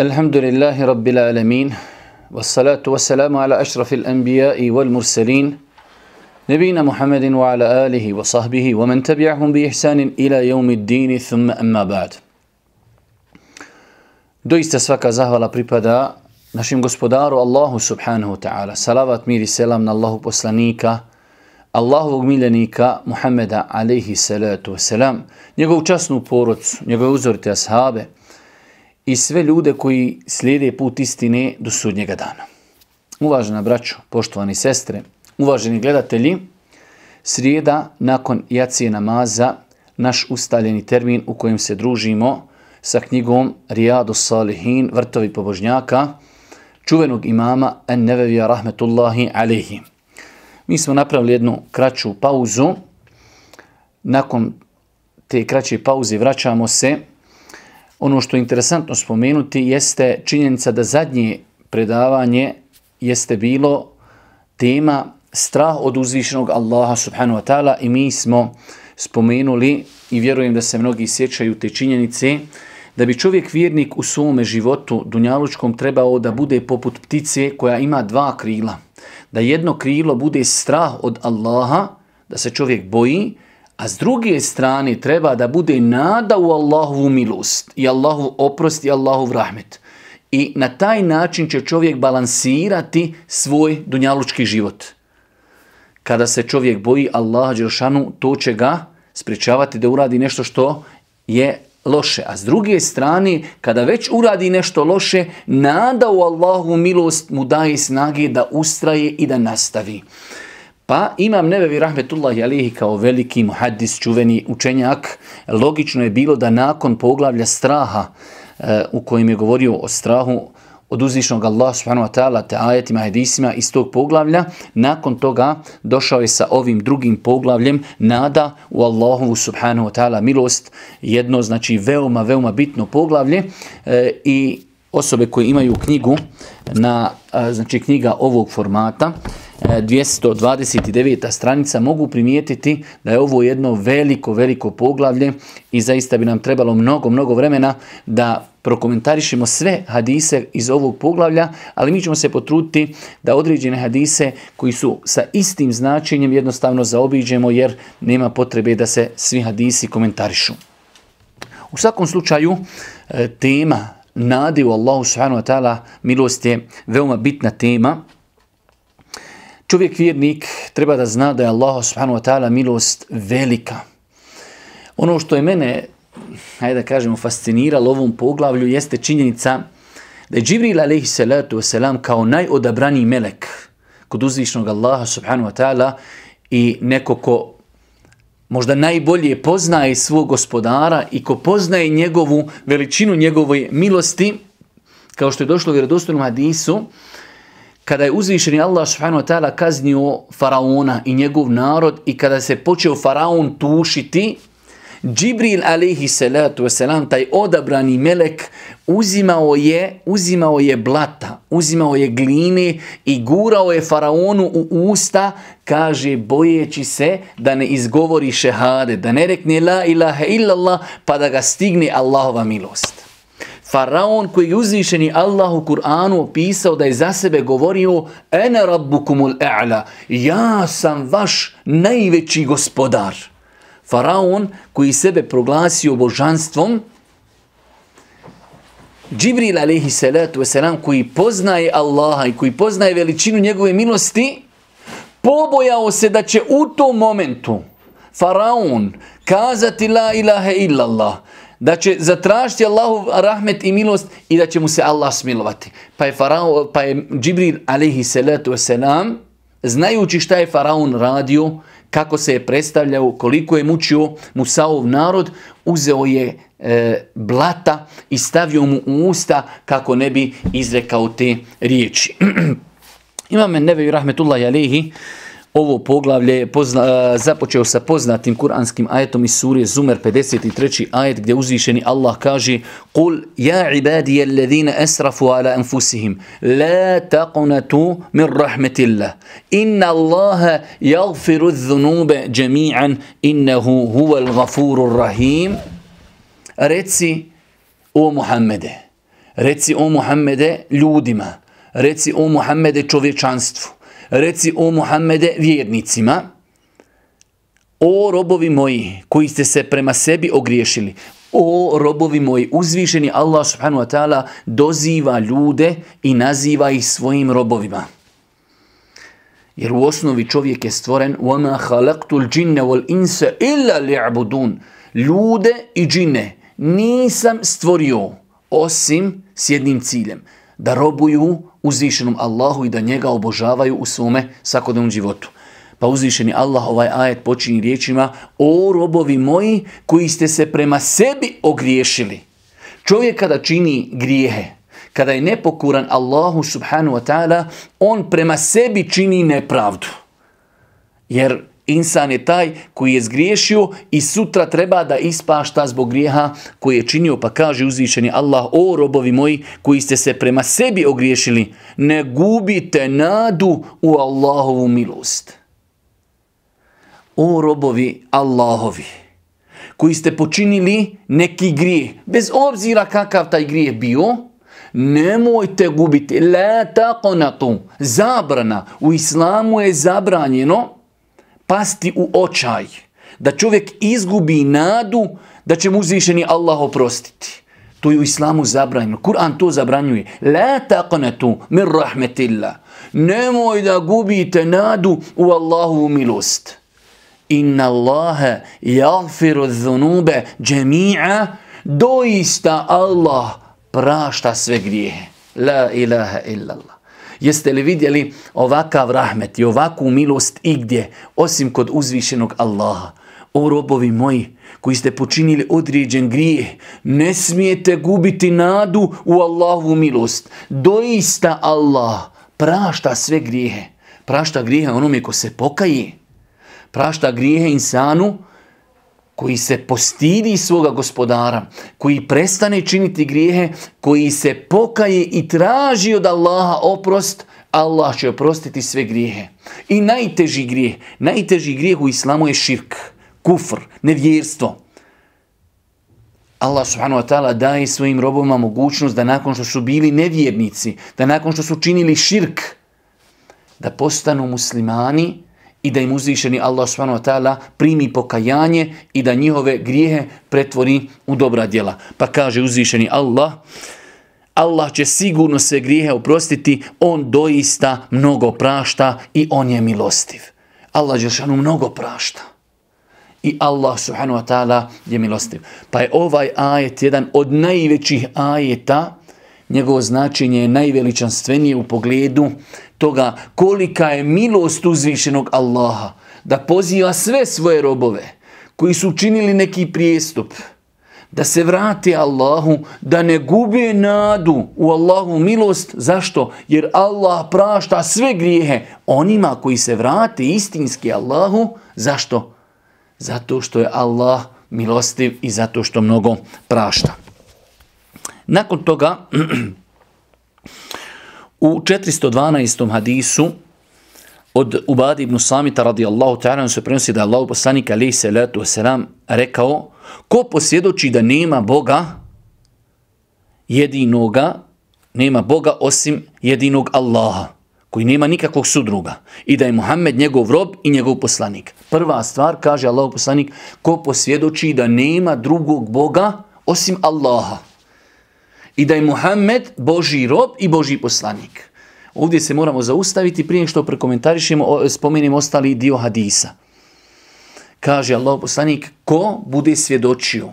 الحمد لله رب العالمين والصلاة والسلام على أشرف الأنبياء والمرسلين نبينا محمد وعلى آله وصحبه ومن تبعهم بإحسان إلى يوم الدين ثم أما بعد دويست سفاكا زهوالا بريبادا نشيم غسبدار الله سبحانه وتعالى سلامات ميري سلام الله بسلنيكا الله وميلنيكا محمد عليه الصلاة والسلام نيغو تشاسنو بوروت وزورت أصحابه i sve ljude koji slijede put istine do sudnjega dana. Uvažena braćo, poštovani sestre, uvaženi gledatelji, srijeda nakon jacije namaza, naš ustaljeni termin u kojem se družimo sa knjigom Riyadu Salihin, Vrtovi pobožnjaka, čuvenog imama Ennevevija Rahmetullahi Alihi. Mi smo napravili jednu kraću pauzu. Nakon te kraće pauze vraćamo se Ono što je interesantno spomenuti jeste činjenica da zadnje predavanje jeste bilo tema strah od uzvišenog Allaha subhanahu wa ta'ala i mi smo spomenuli i vjerujem da se mnogi sjećaju te činjenice da bi čovjek vjernik u svome životu dunjalučkom trebao da bude poput ptice koja ima dva krila. Da jedno krilo bude strah od Allaha, da se čovjek boji, A s druge strane treba da bude nada u Allahovu milost i Allahu oprost i Allahovu rahmet. I na taj način će čovjek balansirati svoj dunjalučki život. Kada se čovjek boji Allaha Đeršanu, to će ga spričavati da uradi nešto što je loše. A s druge strane, kada već uradi nešto loše, nada u Allahu milost mu daje snage da ustraje i da nastavi. Pa Imam Nebevi Rahmetullahi Alihi kao veliki muhaddis, čuveni učenjak, logično je bilo da nakon poglavlja straha e, u kojim je govorio o strahu od uzvišnog Allah subhanahu wa ta'ala te ajetima, hadisima iz tog poglavlja, nakon toga došao je sa ovim drugim poglavljem nada u Allahovu subhanahu wa ta'ala milost, jedno znači veoma, veoma bitno poglavlje e, i osobe koje imaju knjigu na, a, eh, znači knjiga ovog formata, 229. stranica, mogu primijetiti da je ovo jedno veliko, veliko poglavlje i zaista bi nam trebalo mnogo, mnogo vremena da prokomentarišemo sve hadise iz ovog poglavlja, ali mi ćemo se potruditi da određene hadise koji su sa istim značenjem jednostavno zaobiđemo jer nema potrebe da se svi hadisi komentarišu. U svakom slučaju, e, tema nadi u Allahu s.a. milost je veoma bitna tema Čovjek vjernik treba da zna da je Allah subhanahu wa ta'ala milost velika. Ono što je mene, hajde da kažemo, fasciniralo ovom poglavlju jeste činjenica da je Džibril alaihi salatu wasalam kao najodabraniji melek kod uzvišnog Allaha subhanahu wa ta'ala i neko ko možda najbolje poznaje svog gospodara i ko poznaje njegovu veličinu njegove milosti, kao što je došlo u vjerodostojnom hadisu, kada je uzvišeni Allah subhanahu wa ta'ala kaznio faraona i njegov narod i kada se počeo faraon tušiti, Džibril alaihi salatu salam, taj odabrani melek, uzimao je, uzimao je blata, uzimao je gline i gurao je faraonu u usta, kaže bojeći se da ne izgovori šehade, da ne rekne la ilaha illallah pa da ga stigne Allahova milost. Faraon koji je uzvišeni Allah u Kur'anu opisao da je za sebe govorio Ene rabbukumul e'la, ja sam vaš najveći gospodar. Faraon koji sebe proglasio božanstvom, Džibril alaihi salatu wasalam koji poznaje Allaha i koji poznaje veličinu njegove milosti, pobojao se da će u tom momentu Faraon kazati la ilaha illallah, da će zatražiti Allahu rahmet i milost i da će mu se Allah smilovati. Pa je, Farao, pa je Džibril alaihi salatu wasalam, znajući šta je Faraon radio, kako se je predstavljao, koliko je mučio Musaov narod, uzeo je e, blata i stavio mu u usta kako ne bi izrekao te riječi. Imame Nevevi Rahmetullahi Alehi, ovo poglavlje je pozna, započeo sa poznatim kuranskim ajetom iz sure Zumer 53. ajet gdje uzvišeni Allah kaže قُلْ يَا عِبَادِيَ الَّذِينَ أَسْرَفُوا عَلَىٰ أَنْفُسِهِمْ لَا تَقْنَتُوا مِنْ رَحْمَةِ اللَّهِ إِنَّ اللَّهَ يَغْفِرُ الذُّنُوبَ جَمِيعًا إِنَّهُ هُوَ الْغَفُورُ rahim. Reci o Muhammede, reci o Muhammede ljudima, reci o Muhammede čovječanstvu, reci o Muhammede vjernicima, o robovi moji koji ste se prema sebi ogriješili, o robovi moji uzvišeni Allah subhanu wa ta'ala doziva ljude i naziva ih svojim robovima. Jer u osnovi čovjek je stvoren وَمَا خَلَقْتُ الْجِنَّ وَالْإِنْسَ إِلَّا لِعْبُدُونَ Ljude i džine nisam stvorio osim s jednim ciljem – da robuju uzvišenom Allahu i da njega obožavaju u svome svakodnevnom životu. Pa uzvišeni Allah ovaj ajet počini riječima O robovi moji koji ste se prema sebi ogriješili. Čovjek kada čini grijehe, kada je nepokuran Allahu subhanu wa ta'ala, on prema sebi čini nepravdu. Jer insan je taj koji je zgriješio i sutra treba da ispašta zbog grijeha koji je činio. Pa kaže uzvišeni Allah, o robovi moji koji ste se prema sebi ogriješili, ne gubite nadu u Allahovu milost. O robovi Allahovi koji ste počinili neki grijeh, bez obzira kakav taj grijeh bio, nemojte gubiti. La taqonatu, zabrana. U islamu je zabranjeno pasti u očaj, da čovjek izgubi nadu da će mu uzvišeni Allah oprostiti. To je u islamu zabranjeno. Kur'an to zabranjuje. La taqnatu min rahmetillah. Nemoj da gubite nadu u Allahu milost. Inna Allahe jagfiru dhunube džemi'a doista Allah prašta sve grijehe. La ilaha illallah jeste li vidjeli ovakav rahmet i ovakvu milost igdje, osim kod uzvišenog Allaha. O robovi moji, koji ste počinili određen grije, ne smijete gubiti nadu u Allahovu milost. Doista Allah prašta sve grijehe. Prašta grijehe onome ko se pokaje. Prašta grijehe insanu, koji se postidi svoga gospodara, koji prestane činiti grijehe, koji se pokaje i traži od Allaha oprost, Allah će oprostiti sve grijehe. I najteži grijeh, najteži grijeh u islamu je širk, kufr, nevjerstvo. Allah subhanahu wa ta'ala daje svojim robovima mogućnost da nakon što su bili nevjernici, da nakon što su činili širk, da postanu muslimani, i da im uzvišeni Allah s.w.t. primi pokajanje i da njihove grijehe pretvori u dobra djela. Pa kaže uzvišeni Allah, Allah će sigurno se grijehe oprostiti, on doista mnogo prašta i on je milostiv. Allah će šanu mnogo prašta. I Allah subhanahu wa ta'ala je milostiv. Pa je ovaj ajet jedan od najvećih ajeta njegovo značenje je najveličanstvenije u pogledu toga kolika je milost uzvišenog Allaha da poziva sve svoje robove koji su učinili neki prijestup da se vrate Allahu, da ne gube nadu u Allahu milost. Zašto? Jer Allah prašta sve grijehe onima koji se vrate istinski Allahu. Zašto? Zato što je Allah milostiv i zato što mnogo prašta. Nakon toga, u 412. hadisu, od Ubadi ibn Samita radijallahu ta'ala se prenosi da je Allah poslanik alaihi salatu wasalam rekao ko posvjedoči da nema Boga jedinoga, nema Boga osim jedinog Allaha koji nema nikakvog sudruga i da je Muhammed njegov rob i njegov poslanik. Prva stvar kaže Allah poslanik ko posvjedoči da nema drugog Boga osim Allaha i da je Muhammed Boži rob i Boži poslanik. Ovdje se moramo zaustaviti prije što prekomentarišemo, spomenim ostali dio hadisa. Kaže Allah poslanik, ko bude svjedočio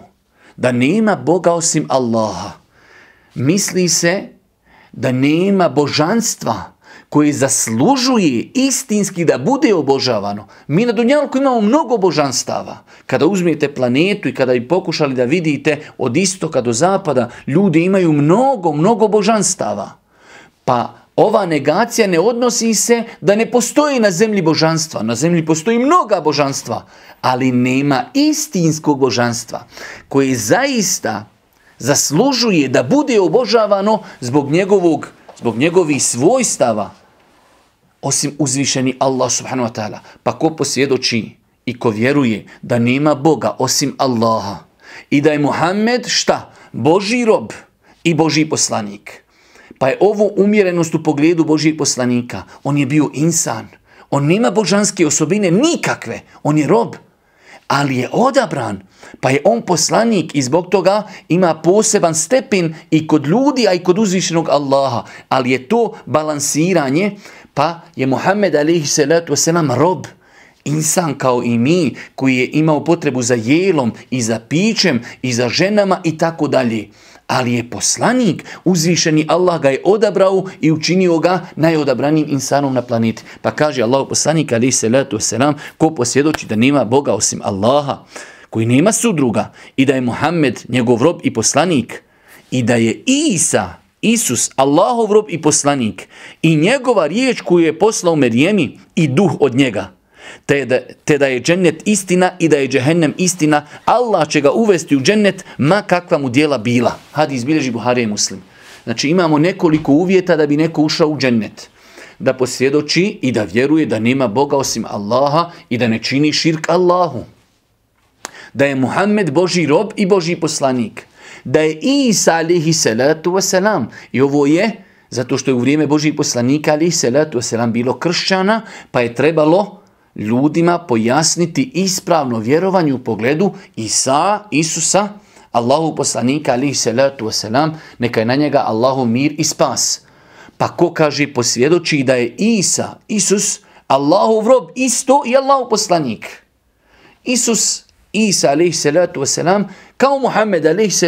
da nema Boga osim Allaha, misli se da nema božanstva, koje zaslužuje istinski da bude obožavano. Mi na Dunjalku imamo mnogo božanstava. Kada uzmijete planetu i kada i pokušali da vidite od istoka do zapada, ljudi imaju mnogo, mnogo božanstava. Pa ova negacija ne odnosi se da ne postoji na zemlji božanstva. Na zemlji postoji mnoga božanstva, ali nema istinskog božanstva koje zaista zaslužuje da bude obožavano zbog njegovog zbog njegovih svojstava, osim uzvišeni Allah subhanahu wa ta'ala. Pa ko posvjedoči i ko vjeruje da nema Boga osim Allaha i da je Muhammed šta? Boži rob i Boži poslanik. Pa je ovo umjerenost u pogledu Božijeg poslanika. On je bio insan. On nema božanske osobine nikakve. On je rob. Ali je odabran. Pa je on poslanik i zbog toga ima poseban stepin i kod ljudi, a i kod uzvišenog Allaha. Ali je to balansiranje Pa je Muhammed alihi salatu wasalam rob, insan kao i mi, koji je imao potrebu za jelom i za pićem i za ženama i tako dalje. Ali je poslanik, uzvišeni Allah ga je odabrao i učinio ga najodabranim insanom na planeti. Pa kaže Allah poslanik alihi salatu wasalam, ko posvjedoči da nema Boga osim Allaha, koji nema sudruga i da je Muhammed njegov rob i poslanik i da je Isa, Isus, Allahov rob i poslanik, i njegova riječ koju je poslao Merijemi i duh od njega. Te da, te da je džennet istina i da je džehennem istina, Allah će ga uvesti u džennet ma kakva mu dijela bila. Hadi izbilježi Buharije muslim. Znači imamo nekoliko uvjeta da bi neko ušao u džennet. Da posvjedoči i da vjeruje da nema Boga osim Allaha i da ne čini širk Allahu. Da je Muhammed Boži rob i Boži poslanik da je Isa alihi salatu wasalam. I ovo je zato što je u vrijeme Božih poslanika alihi salatu wasalam bilo kršćana, pa je trebalo ljudima pojasniti ispravno vjerovanje u pogledu Isa, Isusa, Allahu poslanika alihi salatu wasalam, neka je na njega Allahu mir i spas. Pa ko kaže posvjedoči da je Isa, Isus, Allahov rob isto i Allahov poslanik. Isus, Isa alaihi salatu wasalam, Kao Muhammed a.s.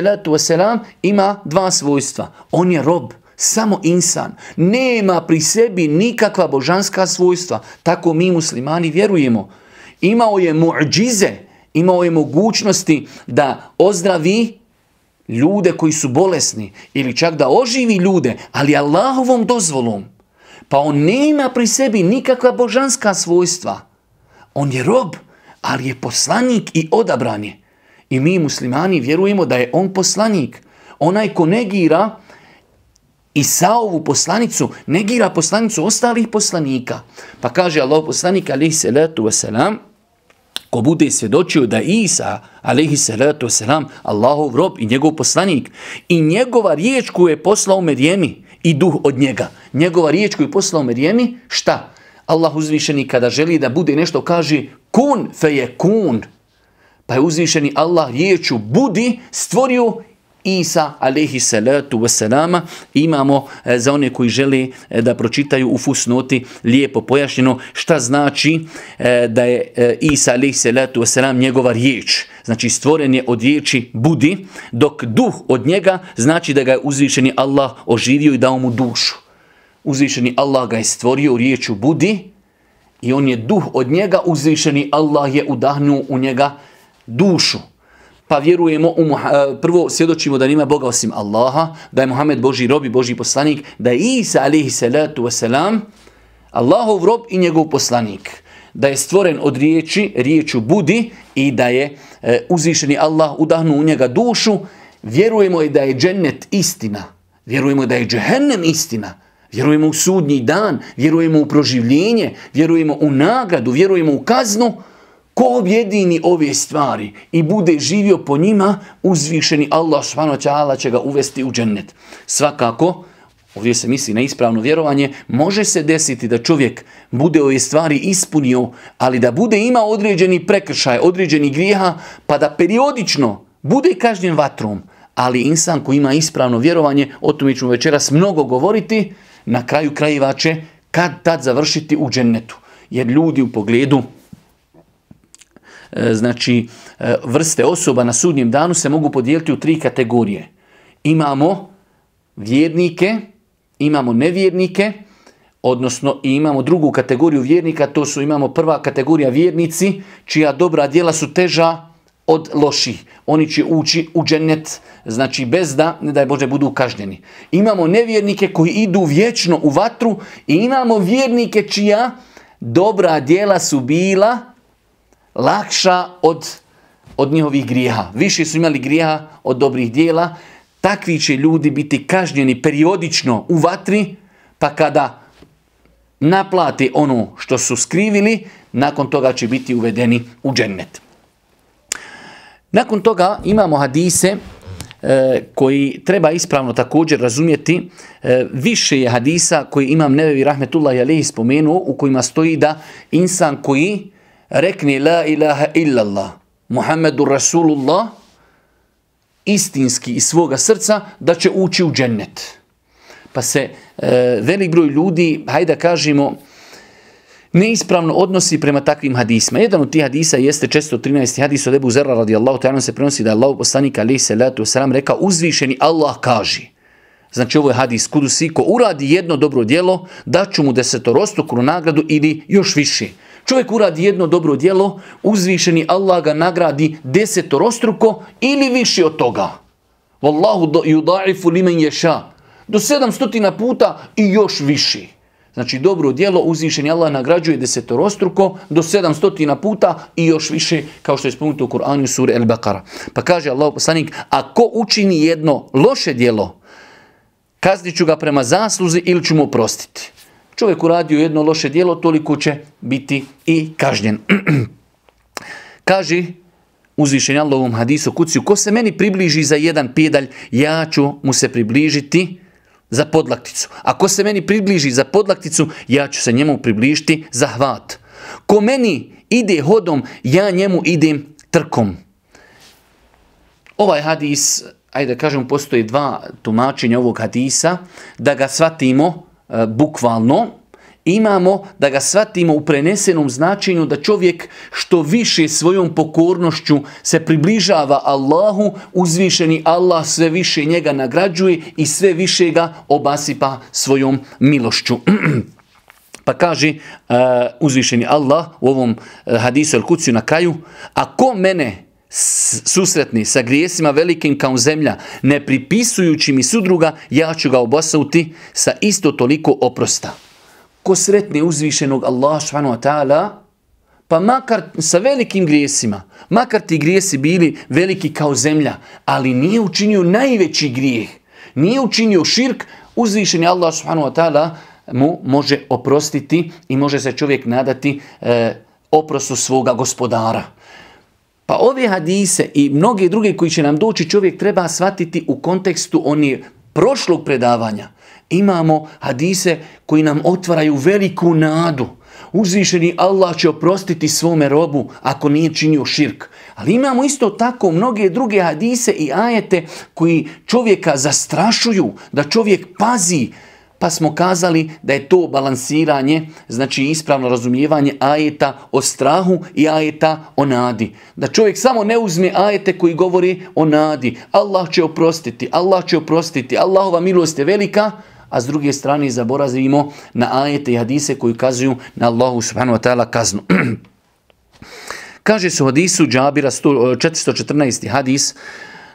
ima dva svojstva. On je rob, samo insan. Nema pri sebi nikakva božanska svojstva. Tako mi muslimani vjerujemo. Imao je muđize, imao je mogućnosti da ozdravi ljude koji su bolesni ili čak da oživi ljude, ali Allahovom dozvolom. Pa on nema pri sebi nikakva božanska svojstva. On je rob, ali je poslanik i odabran I mi muslimani vjerujemo da je on poslanik. Onaj ko negira i sa ovu poslanicu, negira poslanicu ostalih poslanika. Pa kaže Allah poslanik, alihi salatu wasalam, ko bude svjedočio da Isa, alihi salatu wasalam, Allahov rob i njegov poslanik, i njegova riječ koju je poslao Merijemi i duh od njega. Njegova riječ koju je poslao Merijemi, šta? Allah uzvišeni kada želi da bude nešto, kaže kun fe je kun. Pa je uzvišeni Allah riječu budi stvorio Isa alaihi salatu wasalama. Imamo e, za one koji žele e, da pročitaju u fusnoti lijepo pojašnjeno šta znači e, da je Isa alaihi salatu wasalam njegova riječ. Znači stvoren je od riječi budi, dok duh od njega znači da ga je uzvišeni Allah oživio i dao mu dušu. Uzvišeni Allah ga je stvorio u riječu budi i on je duh od njega, uzvišeni Allah je udahnuo u njega dušu, pa vjerujemo, u Muha e, prvo svjedočimo da nima Boga osim Allaha, da je Muhammed Boži rob i Boži poslanik, da je Isa alihi salatu wasalam, Allahov rob i njegov poslanik, da je stvoren od riječi, riječu budi i da je e, uzvišeni Allah udahnu u njega dušu, vjerujemo i da je džennet istina, vjerujemo da je džehennem istina, vjerujemo u sudnji dan, vjerujemo u proživljenje, vjerujemo u nagradu, vjerujemo u kaznu, Ko objedini ove stvari i bude živio po njima, uzvišeni Allah subhanahu wa ta'ala će ga uvesti u džennet. Svakako, ovdje se misli na ispravno vjerovanje, može se desiti da čovjek bude ove stvari ispunio, ali da bude ima određeni prekršaj, određeni grijeha, pa da periodično bude kažnjen vatrom. Ali insan koji ima ispravno vjerovanje, o tome ćemo večeras mnogo govoriti, na kraju krajeva će kad tad završiti u džennetu. Jer ljudi u pogledu E, znači e, vrste osoba na sudnjem danu se mogu podijeliti u tri kategorije. Imamo vjernike, imamo nevjernike, odnosno imamo drugu kategoriju vjernika, to su imamo prva kategorija vjernici, čija dobra djela su teža od loših. Oni će ući u dženet, znači bez da, ne daj Bože, budu kažnjeni. Imamo nevjernike koji idu vječno u vatru i imamo vjernike čija dobra djela su bila lakša od, od njihovih grijeha. Više su imali grijeha od dobrih dijela. Takvi će ljudi biti kažnjeni periodično u vatri, pa kada naplati ono što su skrivili, nakon toga će biti uvedeni u džennet. Nakon toga imamo hadise e, koji treba ispravno također razumjeti. E, više je hadisa koji imam Nevevi Rahmetullah Jalehi spomenu u kojima stoji da insan koji e, rekni la ilaha illa Allah, Muhammedu Rasulullah, istinski iz svoga srca, da će ući u džennet. Pa se e, velik broj ljudi, hajde kažemo, neispravno odnosi prema takvim hadisma. Jedan od tih hadisa jeste 413. hadis od Ebu Zerra radijallahu ta'ala se prenosi da je Allah poslanik alaih salatu wasalam reka uzvišeni Allah kaži. Znači ovo je hadis kudu si ko uradi jedno dobro djelo da ću mu desetorostokru nagradu ili još više. Čovjek uradi jedno dobro dijelo, uzvišeni Allah ga nagradi desetorostruko ili više od toga. Wallahu yudaifu limen yasha do 700 puta i još više. Znači dobro dijelo uzvišeni Allah nagrađuje desetorostruko do 700 puta i još više kao što je spomenuto u Kur'anu sure Al-Baqara. Pa kaže Allah poslanik, "Ako učini jedno loše dijelo, kazniću ga prema zasluzi ili ću mu oprostiti čovjek uradio jedno loše dijelo, toliko će biti i kažnjen. Kaži uzvišenja Allahovom hadisu kuciju, ko se meni približi za jedan pjedalj, ja ću mu se približiti za podlakticu. A ko se meni približi za podlakticu, ja ću se njemu približiti za hvat. Ko meni ide hodom, ja njemu idem trkom. Ovaj hadis, ajde da kažem, postoje dva tumačenja ovog hadisa, da ga svatimo E, bukvalno, imamo da ga svatimo u prenesenom značenju da čovjek što više svojom pokornošću se približava Allahu, uzvišeni Allah sve više njega nagrađuje i sve više ga obasipa svojom milošću. pa kaže uh, uzvišeni Allah u ovom e, hadisu al-Kuci na kraju, a ko mene susretni sa grijesima velikim kao zemlja, ne pripisujući mi sudruga, ja ću ga obosauti sa isto toliko oprosta. Ko sretni uzvišenog Allah švanu ta'ala, pa makar sa velikim grijesima, makar ti grijesi bili veliki kao zemlja, ali nije učinio najveći grijeh, nije učinio širk, uzvišen je Allah subhanahu wa ta'ala mu može oprostiti i može se čovjek nadati e, oprostu svoga gospodara. Pa ove hadise i mnogi druge koji će nam doći čovjek treba shvatiti u kontekstu oni prošlog predavanja. Imamo hadise koji nam otvaraju veliku nadu. Uzvišeni Allah će oprostiti svome robu ako nije činio širk. Ali imamo isto tako mnoge druge hadise i ajete koji čovjeka zastrašuju da čovjek pazi pa smo kazali da je to balansiranje, znači ispravno razumijevanje ajeta o strahu i ajeta o nadi. Da čovjek samo ne uzme ajete koji govori o nadi. Allah će oprostiti, Allah će oprostiti, Allahova milost je velika, a s druge strane zaborazimo na ajete i hadise koji kazuju na Allahu subhanahu wa ta'ala kaznu. Kaže su hadisu Džabira 414. hadis,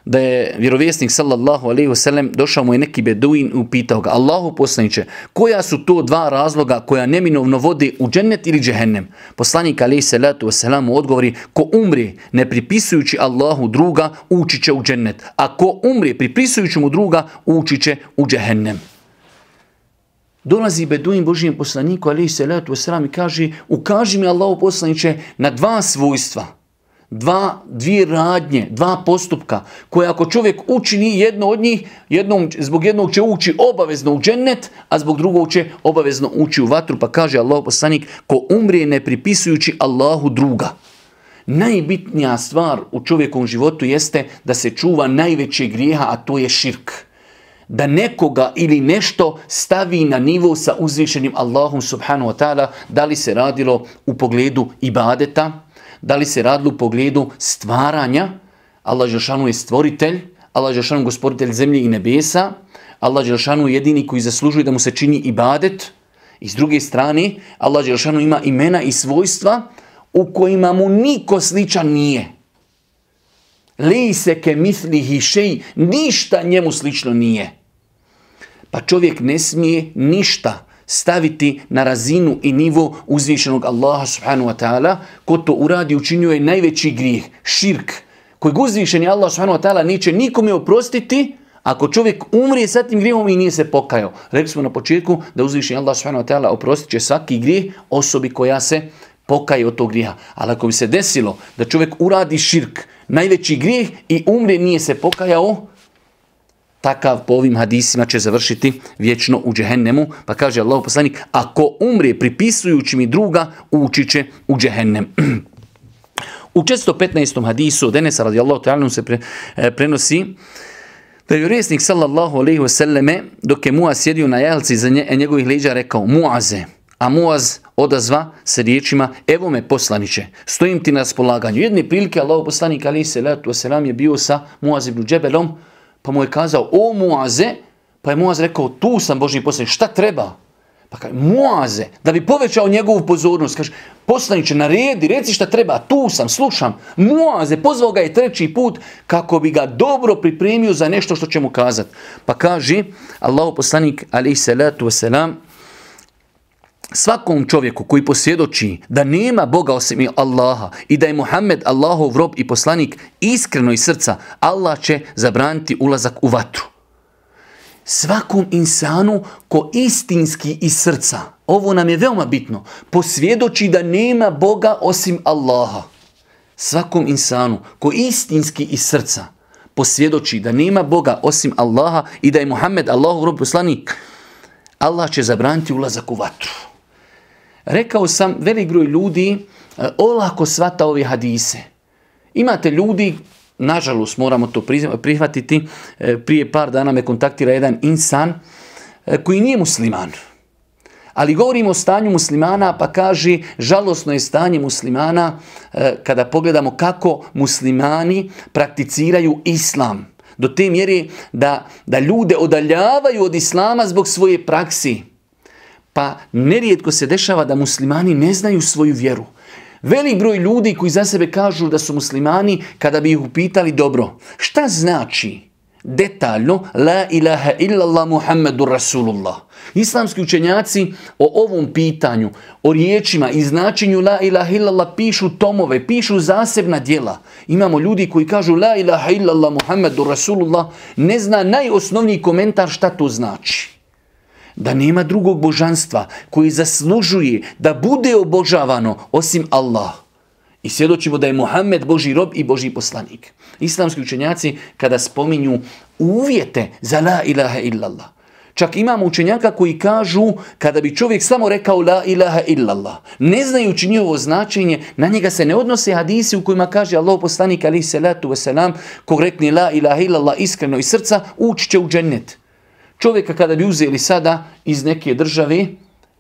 da je vjerovjesnik sallallahu alejhi ve sellem došao mu je neki beduin i upitao ga Allahu poslanice koja su to dva razloga koja neminovno vode u džennet ili džehennem? Poslanik alejhi salatu wasallam mu odgovori ko umri ne pripisujući Allahu druga ući će u džennet, a ko umri pripisujući mu druga ući će u džehennem. Dolazi beduin Božijem poslaniku alaihi salatu wasallam i kaže ukaži mi Allahu poslaniće na dva svojstva – dva, dvije radnje, dva postupka, koje ako čovjek učini jedno od njih, jednom, zbog jednog će ući obavezno u džennet, a zbog drugog će obavezno ući u vatru, pa kaže Allah poslanik, ko umrije ne pripisujući Allahu druga. Najbitnija stvar u čovjekovom životu jeste da se čuva najveće grijeha, a to je širk. Da nekoga ili nešto stavi na nivo sa uzvišenim Allahom subhanu wa ta'ala, da li se radilo u pogledu ibadeta, da li se radilo u pogledu stvaranja, Allah Žešanu je stvoritelj, Allah Žešanu je gospoditelj zemlje i nebesa, Allah Žešanu je jedini koji zaslužuje da mu se čini ibadet, i s druge strane, Allah Žešanu ima imena i svojstva u kojima mu niko sličan nije. Lej se ke mislihi šeji, ništa njemu slično nije. Pa čovjek ne smije ništa, staviti na razinu i nivo uzvišenog Allaha subhanahu wa ta'ala, ko to uradi učinio je najveći grijeh, širk, kojeg uzvišen je Allah subhanahu wa ta'ala neće nikome oprostiti, Ako čovjek umri sa tim grijehom i nije se pokajao, rekli smo na početku da uzvišenje Allah subhanahu wa ta'ala oprostit će svaki grijeh osobi koja se pokaje od tog griha. Ali ako bi se desilo da čovjek uradi širk, najveći grijeh i umri nije se pokajao, takav po ovim hadisima će završiti vječno u džehennemu. Pa kaže Allah poslanik, ako umre pripisujući mi druga, uči će u džehennem. U 115. hadisu od Enesa radijallahu ta'ala se pre, e, prenosi da je resnik sallallahu alaihi wasallame dok je Muaz sjedio na jelci za nje, e, njegovih liđa rekao Muaze, a Muaz odazva se riječima evo me poslaniće, stojim ti na spolaganju. Jedne prilike Allah poslanik alaihi salatu wasalam je bio sa Muaz ibn Džebelom Pa mu je kazao, o Muaze, pa je Muaz rekao, tu sam Božji poslanik, šta treba? Pa kaže, Muaze, da bi povećao njegovu pozornost, kaže, poslaniće, naredi, reci šta treba, tu sam, slušam. Muaze, pozvao ga je treći put kako bi ga dobro pripremio za nešto što će mu kazati. Pa kaže, Allahu poslanik, alaih salatu wasalam, svakom čovjeku koji posvjedoči da nema Boga osim Allaha i da je Muhammed Allahov rob i poslanik iskreno iz srca, Allah će zabraniti ulazak u vatru. Svakom insanu ko istinski iz srca, ovo nam je veoma bitno, posvjedoči da nema Boga osim Allaha. Svakom insanu ko istinski iz srca posvjedoči da nema Boga osim Allaha i da je Muhammed Allahov rob i poslanik, Allah će zabraniti ulazak u vatru rekao sam velik broj ljudi e, olako svata ove hadise. Imate ljudi, nažalost moramo to prihvatiti, e, prije par dana me kontaktira jedan insan e, koji nije musliman. Ali govorimo o stanju muslimana, pa kaže, žalosno je stanje muslimana kada pogledamo kako muslimani prakticiraju islam. Do te mjeri da, da ljude odaljavaju od islama zbog svoje praksi. Pa nerijetko se dešava da muslimani ne znaju svoju vjeru. Velik broj ljudi koji za sebe kažu da su muslimani, kada bi ih upitali dobro, šta znači detaljno la ilaha illallah muhammedu rasulullah? Islamski učenjaci o ovom pitanju, o riječima i značenju la ilaha illallah pišu tomove, pišu zasebna djela. Imamo ljudi koji kažu la ilaha illallah muhammedu rasulullah, ne zna najosnovniji komentar šta to znači da nema drugog božanstva koji zaslužuje da bude obožavano osim Allah. I svjedočimo da je Muhammed Boži rob i Boži poslanik. Islamski učenjaci kada spominju uvjete za la ilaha illallah, Čak imamo učenjaka koji kažu kada bi čovjek samo rekao la ilaha illallah, ne znajući njihovo značenje, na njega se ne odnose hadisi u kojima kaže Allah poslanik alaih salatu wasalam, ko rekne la ilaha illallah iskreno iz srca, ući će u džennet. Čovjeka kada bi uzeli sada iz neke države,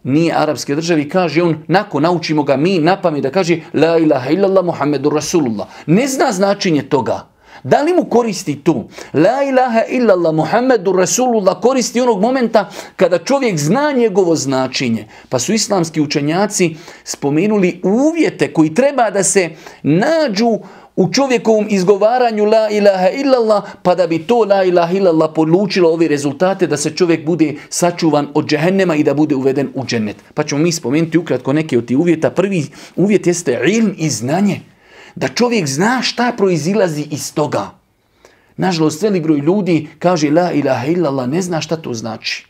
nije arapske države, kaže on, nakon naučimo ga mi na pamet da kaže La ilaha illallah Muhammedu Rasulullah. Ne zna značenje toga. Da li mu koristi tu? La ilaha illallah Muhammedu Rasulullah koristi onog momenta kada čovjek zna njegovo značenje. Pa su islamski učenjaci spomenuli uvjete koji treba da se nađu uh, u čovjekovom izgovaranju la ilaha illallah, pa da bi to la ilaha illallah polučilo ove rezultate da se čovjek bude sačuvan od džehennema i da bude uveden u džennet. Pa ćemo mi spomenuti ukratko neke od tih uvjeta. Prvi uvjet jeste ilm i znanje. Da čovjek zna šta proizilazi iz toga. Nažalost, veli broj ljudi kaže la ilaha illallah, ne zna šta to znači.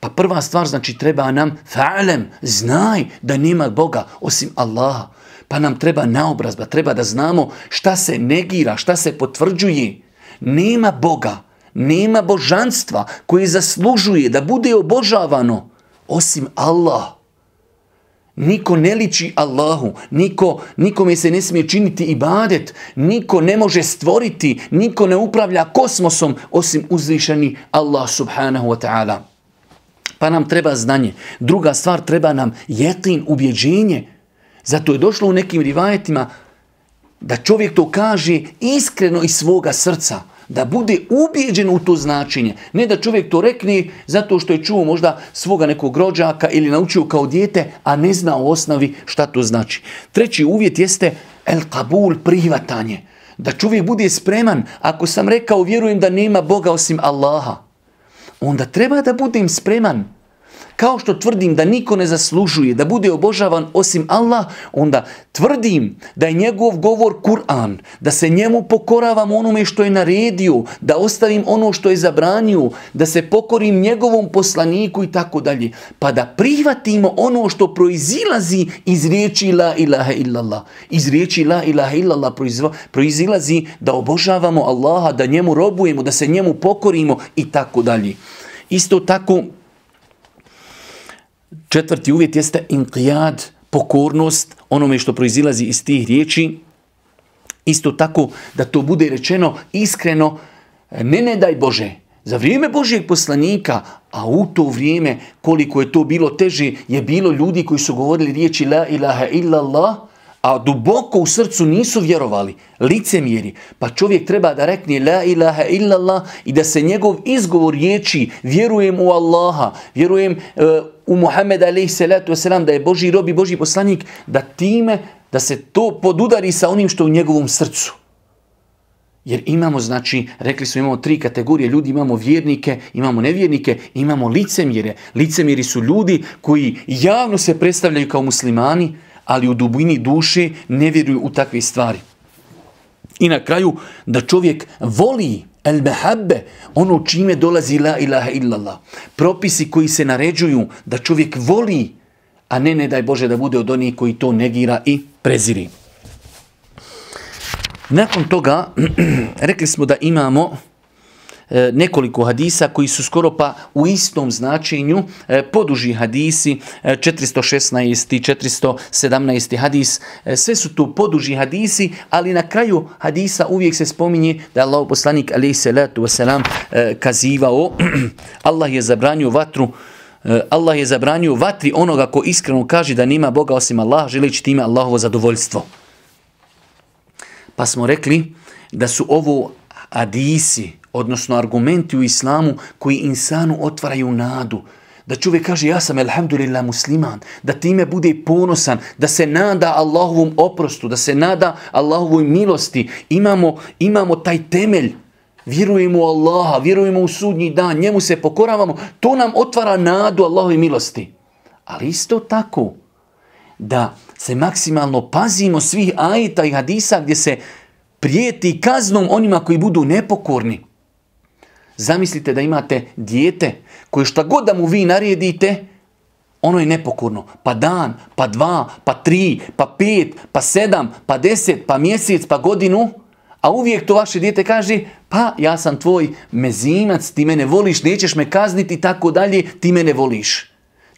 Pa prva stvar znači treba nam fa'lem, znaj da nema Boga osim Allaha. Pa nam treba naobrazba, treba da znamo šta se negira, šta se potvrđuje. Nema Boga, nema božanstva koji zaslužuje da bude obožavano osim Allah. Niko ne liči Allahu, niko, nikome se ne smije činiti ibadet, niko ne može stvoriti, niko ne upravlja kosmosom osim uzvišeni Allah subhanahu wa ta'ala. Pa nam treba znanje. Druga stvar, treba nam jetin, ubjeđenje. Zato je došlo u nekim rivajetima da čovjek to kaže iskreno iz svoga srca. Da bude ubijeđen u to značenje. Ne da čovjek to rekne zato što je čuo možda svoga nekog rođaka ili naučio kao dijete, a ne zna u osnovi šta to znači. Treći uvjet jeste el kabul prihvatanje. Da čovjek bude spreman, ako sam rekao vjerujem da nema Boga osim Allaha, onda treba da budem spreman Kao što tvrdim da niko ne zaslužuje da bude obožavan osim Allah, onda tvrdim da je njegov govor Kur'an, da se njemu pokoravam onome što je naredio, da ostavim ono što je zabranio, da se pokorim njegovom poslaniku i tako dalje, pa da prihvatimo ono što proizilazi iz riječi la ilaha illallah. Iz riječi la ilaha illallah proizilazi da obožavamo Allaha, da njemu robujemo, da se njemu pokorimo i tako dalje. Isto tako četvrti uvjet jeste inqijad, pokornost onome što proizilazi iz tih riječi. Isto tako da to bude rečeno iskreno, ne ne daj Bože, za vrijeme Božijeg poslanika, a u to vrijeme koliko je to bilo teže, je bilo ljudi koji su govorili riječi la ilaha illallah, Allah, a duboko u srcu nisu vjerovali, licemjeri, pa čovjek treba da rekne la ilaha illallah i da se njegov izgovor riječi vjerujem u Allaha, vjerujem e, u Muhammed alaihi salatu da je Boži rob i Boži poslanik, da time, da se to podudari sa onim što u njegovom srcu. Jer imamo, znači, rekli smo, imamo tri kategorije ljudi, imamo vjernike, imamo nevjernike, imamo licemjere. Licemjeri su ljudi koji javno se predstavljaju kao muslimani, ali u dubini duše ne vjeruju u takve stvari. I na kraju, da čovjek voli el mehabbe, ono čime dolazi la ilaha illallah. Propisi koji se naređuju da čovjek voli, a ne ne daj Bože da bude od onih koji to negira i preziri. Nakon toga, rekli smo da imamo E, nekoliko hadisa koji su skoro pa u istom značenju e, poduži hadisi 416. E, 417. hadis. Sve su tu poduži hadisi, ali na kraju hadisa uvijek se spominje da Allah poslanik alaih salatu wasalam kazivao Allah je zabranio vatru Allah je zabranio vatri onoga ko iskreno kaže da nima Boga osim Allah, želeći time Allahovo zadovoljstvo. Pa smo rekli da su ovo hadisi, odnosno argumenti u islamu koji insanu otvaraju nadu. Da čovjek kaže ja sam elhamdulillah musliman, da time bude ponosan, da se nada Allahovom oprostu, da se nada Allahovoj milosti. Imamo, imamo taj temelj, vjerujemo u Allaha, vjerujemo u sudnji dan, njemu se pokoravamo, to nam otvara nadu Allahove milosti. Ali isto tako, da se maksimalno pazimo svih ajeta i hadisa gdje se prijeti kaznom onima koji budu nepokorni. Zamislite da imate dijete koje šta god da mu vi naredite, ono je nepokorno. Pa dan, pa dva, pa tri, pa pet, pa sedam, pa deset, pa mjesec, pa godinu. A uvijek to vaše dijete kaže, pa ja sam tvoj mezinac, ti mene voliš, nećeš me kazniti, tako dalje, ti mene voliš.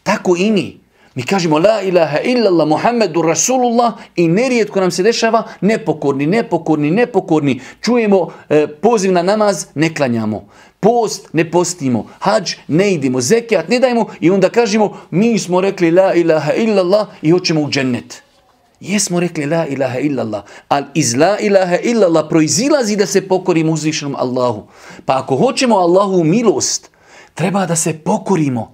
Tako i mi. Mi kažemo la ilaha illallah Muhammedu Rasulullah i nerijetko nam se dešava nepokorni, nepokorni, nepokorni. Čujemo e, poziv na namaz, ne klanjamo. Post ne postimo, hađ ne idimo, zekijat ne dajemo i onda kažemo mi smo rekli la ilaha illallah i hoćemo u džennet. Jesmo rekli la ilaha illallah, ali iz la ilaha illallah proizilazi da se pokorimo uzvišenom Allahu. Pa ako hoćemo Allahu milost, treba da se pokorimo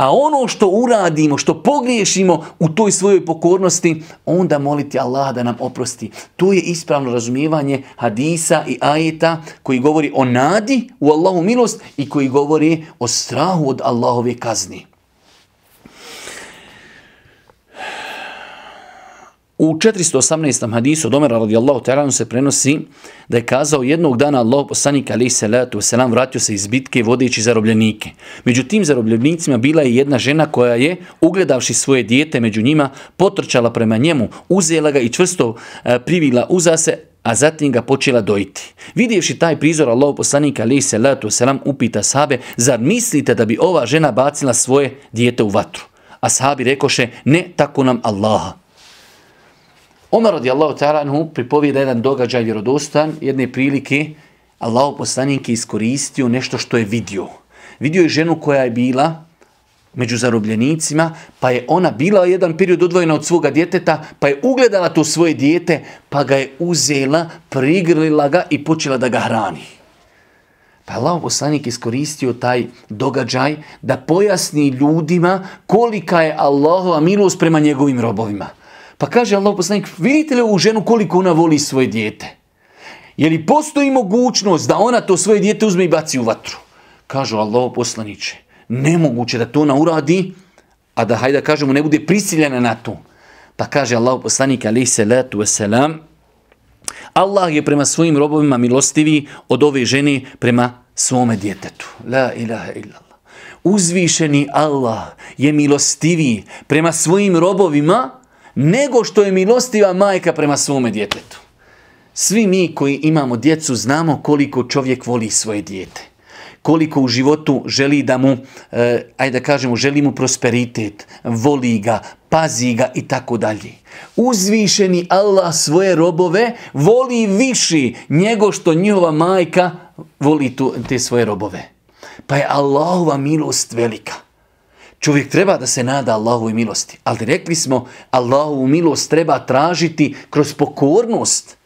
A ono što uradimo, što pogriješimo u toj svojoj pokornosti, onda moliti Allah da nam oprosti. To je ispravno razumijevanje hadisa i ajeta koji govori o nadi u Allahu milost i koji govori o strahu od Allahove kazni. U 418. hadisu od Omera radijallahu ta'ala se prenosi da je kazao jednog dana Allah poslanik alaih salatu wasalam vratio se iz bitke vodeći zarobljenike. Među tim zarobljenicima bila je jedna žena koja je, ugledavši svoje dijete među njima, potrčala prema njemu, uzela ga i čvrsto e, privila uza se, a zatim ga počela dojiti. Vidjevši taj prizor, Allah poslanik alaih salatu wasalam upita sabe, zar mislite da bi ova žena bacila svoje dijete u vatru? A sahabi rekoše, ne tako nam Allaha. Omar radijallahu ta'ala anhu pripovijeda jedan događaj vjerodostan, jedne prilike Allahu poslanik je iskoristio nešto što je vidio. Vidio je ženu koja je bila među zarobljenicima, pa je ona bila jedan period odvojena od svoga djeteta, pa je ugledala to svoje dijete, pa ga je uzela, prigrlila ga i počela da ga hrani. Pa Allah poslanik iskoristio taj događaj da pojasni ljudima kolika je Allahova milost prema njegovim robovima. Pa kaže Allah poslanik, vidite li ovu ženu koliko ona voli svoje dijete? Je li postoji mogućnost da ona to svoje dijete uzme i baci u vatru? Kažu Allah poslaniće, nemoguće da to ona uradi, a da hajda kažemo ne bude prisiljena na to. Pa kaže Allah poslanik, ali se letu veselam, Allah je prema svojim robovima milostivi od ove žene prema svome djetetu. La ilaha illallah. Uzvišeni Allah je milostivi prema svojim robovima nego što je milostiva majka prema svome djetetu. Svi mi koji imamo djecu znamo koliko čovjek voli svoje dijete. Koliko u životu želi da mu, eh, ajde da kažemo, želi mu prosperitet, voli ga, pazi ga i tako dalje. Uzvišeni Allah svoje robove voli viši nego što njihova majka voli tu, te svoje robove. Pa je Allahova milost velika. Čovjek treba da se nada Allahovoj milosti. Ali rekli smo, Allahovu milost treba tražiti kroz pokornost.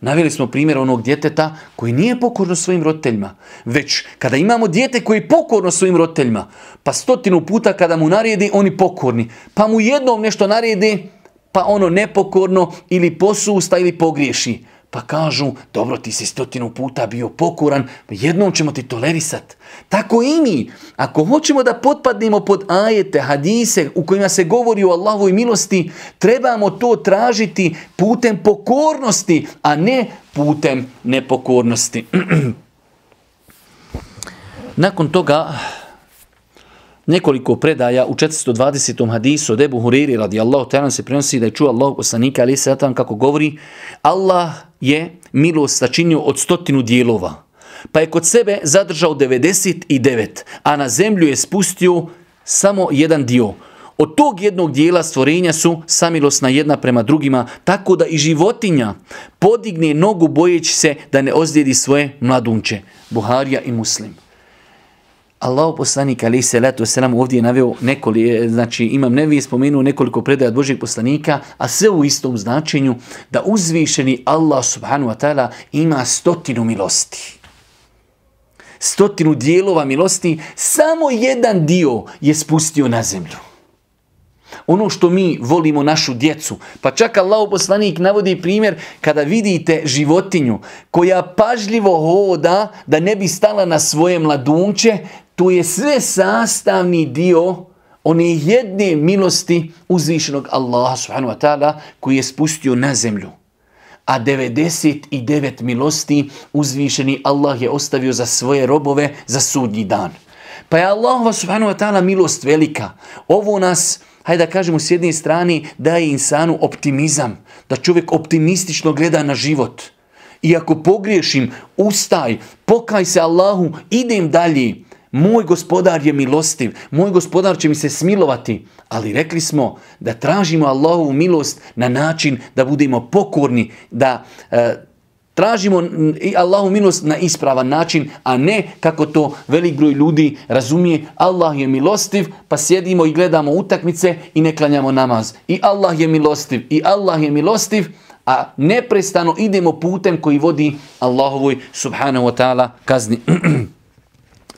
Navijeli smo primjer onog djeteta koji nije pokorno svojim roditeljima, već kada imamo djete koji je pokorno svojim roditeljima, pa stotinu puta kada mu naredi, oni pokorni, pa mu jednom nešto naredi, pa ono nepokorno ili posusta ili pogriješi pa kažu, dobro, ti si stotinu puta bio pokuran, jednom ćemo ti tolerisati. Tako i mi, ako hoćemo da potpadnemo pod ajete, hadise u kojima se govori o Allahovoj milosti, trebamo to tražiti putem pokornosti, a ne putem nepokornosti. Nakon toga, nekoliko predaja u 420. hadisu od Ebu Huriri radi Allah, se prenosi da je čuo Allah poslanika, ali satan, kako govori, Allah je milost sačinio od stotinu dijelova, pa je kod sebe zadržao 99, a na zemlju je spustio samo jedan dio. Od tog jednog dijela stvorenja su samilosna jedna prema drugima, tako da i životinja podigne nogu bojeći se da ne ozlijedi svoje mladunče. Buharija i Muslim. Allahu poslanik ali se letu selam ovdje naveo nekoliko e, znači imam nevi spomenu nekoliko predaja Božjeg poslanika a sve u istom značenju da uzvišeni Allah subhanu wa taala ima stotinu milosti stotinu dijelova milosti samo jedan dio je spustio na zemlju ono što mi volimo našu djecu. Pa čak Allah poslanik navodi primjer kada vidite životinju koja pažljivo hoda da ne bi stala na svoje mladunče, to je sve sastavni dio one jedne milosti uzvišenog Allaha subhanahu wa ta'ala koji je spustio na zemlju. A 99 milosti uzvišeni Allah je ostavio za svoje robove za sudnji dan. Pa je Allah subhanahu wa ta'ala milost velika. Ovo nas, hajde da kažemo s jedne strane, je insanu optimizam. Da čovjek optimistično gleda na život. I ako pogriješim, ustaj, pokaj se Allahu, idem dalje moj gospodar je milostiv, moj gospodar će mi se smilovati. Ali rekli smo da tražimo Allahovu milost na način da budemo pokorni, da e, tražimo Allahovu milost na ispravan način, a ne kako to velik broj ljudi razumije, Allah je milostiv, pa sjedimo i gledamo utakmice i ne klanjamo namaz. I Allah je milostiv, i Allah je milostiv, a neprestano idemo putem koji vodi Allahovoj subhanahu wa ta'ala kazni.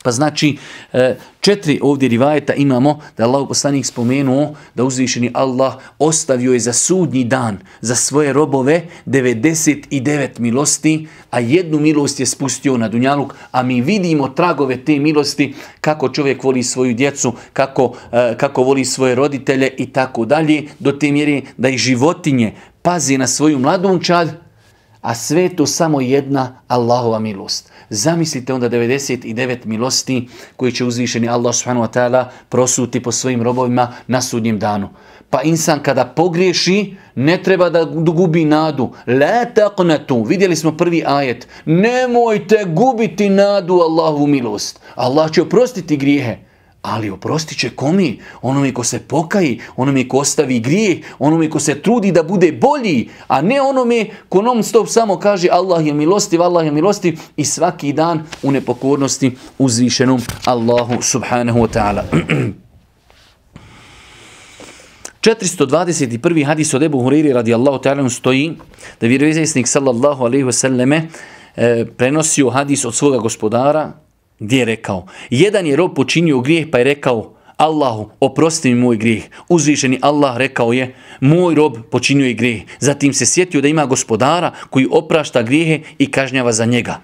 Pa znači, e, četiri ovdje rivajeta imamo da Allah poslanik spomenuo da uzvišeni Allah ostavio je za sudnji dan za svoje robove 99 milosti, a jednu milost je spustio na Dunjaluk, a mi vidimo tragove te milosti kako čovjek voli svoju djecu, kako, e, kako voli svoje roditelje i tako dalje, do te mjeri da i životinje pazi na svoju mladunčad, a sve to samo jedna Allahova milost. Zamislite onda 99 milosti koji će uzvišeni Allah subhanahu wa ta'ala prosuti po svojim robovima na sudnjem danu. Pa insan kada pogriješi, ne treba da gubi nadu. La taqnatu. Vidjeli smo prvi ajet. Nemojte gubiti nadu Allahu milost. Allah će oprostiti grijehe. Ali oprostit će komi? Onome ko se pokaji, onome ko ostavi grijeh, onome ko se trudi da bude bolji, a ne onome ko non stop samo kaže Allah je milostiv, Allah je milostiv i svaki dan u nepokornosti uzvišenom Allahu subhanahu wa ta'ala. 421. hadis od Ebu Huriri radi Allahu ta'ala stoji da vjerovizajsnik sallallahu alaihi wa sallame e, prenosio hadis od svoga gospodara gdje je rekao. Jedan je rob počinio grijeh pa je rekao Allahu, oprosti mi moj grijeh. Uzvišeni Allah rekao je, moj rob počinio je grijeh. Zatim se sjetio da ima gospodara koji oprašta grijehe i kažnjava za njega.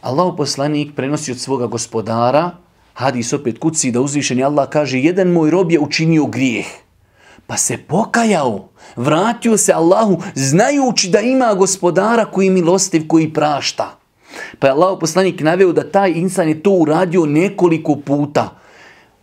Allah poslanik prenosi od svoga gospodara, hadis opet kuci, da uzvišeni Allah kaže, jedan moj rob je učinio grijeh. Pa se pokajao, vratio se Allahu, znajući da ima gospodara koji je milostiv, koji prašta. Pa je Allah poslanik naveo da taj insan je to uradio nekoliko puta.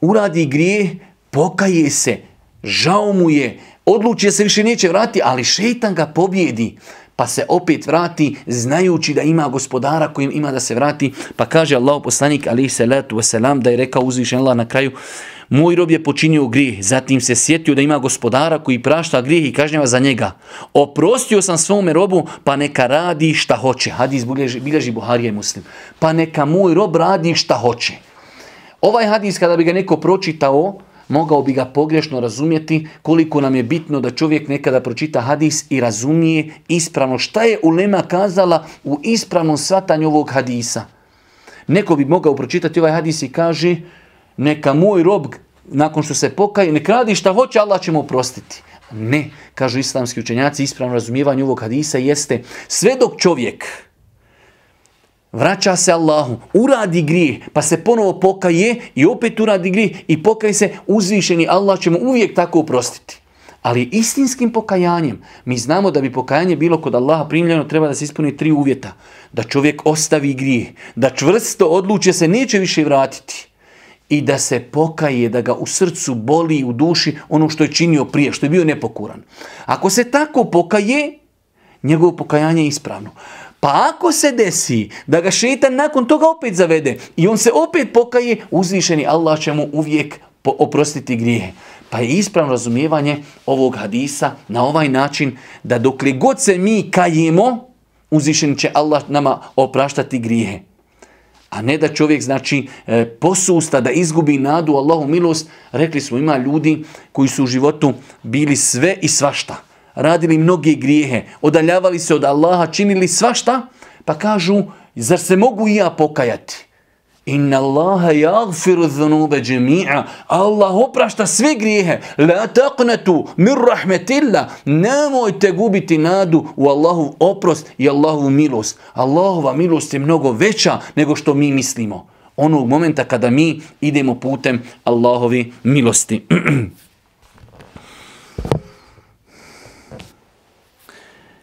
Uradi grije, pokaje se, žao mu je, odlučuje se više neće vratiti, ali šetan ga pobjedi pa se opet vrati znajući da ima gospodara kojim ima da se vrati. Pa kaže Allah poslanik ali se letu veselam da je rekao uzvišen Allah na kraju Moj rob je počinio grijeh, zatim se sjetio da ima gospodara koji prašta grijeh i kažnjava za njega. Oprostio sam svom robu, pa neka radi šta hoće. Hadis bilježi, bilježi Buhari i Muslim. Pa neka moj rob radi šta hoće. Ovaj hadis, kada bi ga neko pročitao, mogao bi ga pogrešno razumjeti koliko nam je bitno da čovjek nekada pročita hadis i razumije ispravno šta je ulema kazala u ispravnom svatanju ovog hadisa. Neko bi mogao pročitati ovaj hadis i kaže neka moj rob nakon što se pokaje, ne kradi šta hoće, Allah će mu oprostiti. Ne, kažu islamski učenjaci, ispravno razumijevanje ovog hadisa jeste sve dok čovjek vraća se Allahu, uradi grijeh, pa se ponovo pokaje i opet uradi grijeh i pokaje se uzvišeni Allah će mu uvijek tako oprostiti. Ali istinskim pokajanjem, mi znamo da bi pokajanje bilo kod Allaha primljeno, treba da se ispuni tri uvjeta. Da čovjek ostavi grijeh, da čvrsto odluče se neće više vratiti i da se pokaje, da ga u srcu boli i u duši ono što je činio prije, što je bio nepokuran. Ako se tako pokaje, njegovo pokajanje je ispravno. Pa ako se desi da ga šeitan nakon toga opet zavede i on se opet pokaje, uzvišeni Allah će mu uvijek oprostiti grijehe. Pa je ispravno razumijevanje ovog hadisa na ovaj način da dok li god se mi kajemo, uzvišeni će Allah nama opraštati grijehe. A ne da čovjek znači e, posusta da izgubi nadu Allahu milost, rekli smo ima ljudi koji su u životu bili sve i svašta radili mnoge grijehe, odaljavali se od Allaha, činili svašta, pa kažu, zar se mogu i ja pokajati? Inna Allaha yaghfiru dhunuba jami'a. Allah oprašta sve grijehe. La taqnatu min rahmetillah. Nemojte gubiti nadu u Allahu oprost i Allahu milost. Allahova milost je mnogo veća nego što mi mislimo. Onog momenta kada mi idemo putem Allahovi milosti.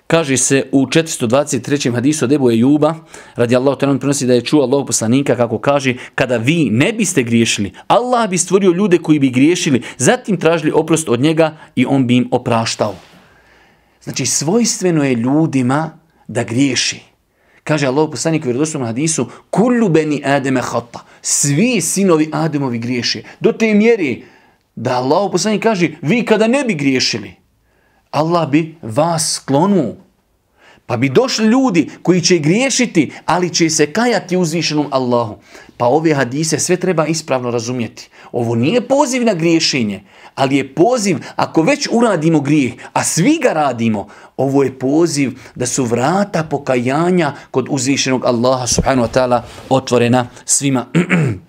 Kaže se u 423. hadisu od Ebu Ejuba, radi Allah, on prinosi da je čuo Allah poslanika kako kaže, kada vi ne biste griješili, Allah bi stvorio ljude koji bi griješili, zatim tražili oprost od njega i on bi im opraštao. Znači, svojstveno je ljudima da griješi. Kaže Allah poslanik u vjerovostom hadisu, kullu beni Ademe hata, svi sinovi Ademovi griješe. Do te mjeri da Allah poslanik kaže, vi kada ne bi griješili, Allah bi vas sklonuo. Pa bi došli ljudi koji će griješiti, ali će se kajati uzvišenom Allahu. Pa ove hadise sve treba ispravno razumjeti. Ovo nije poziv na griješenje, ali je poziv ako već uradimo grijeh, a svi ga radimo, ovo je poziv da su vrata pokajanja kod uzvišenog Allaha subhanu wa ta'ala otvorena svima.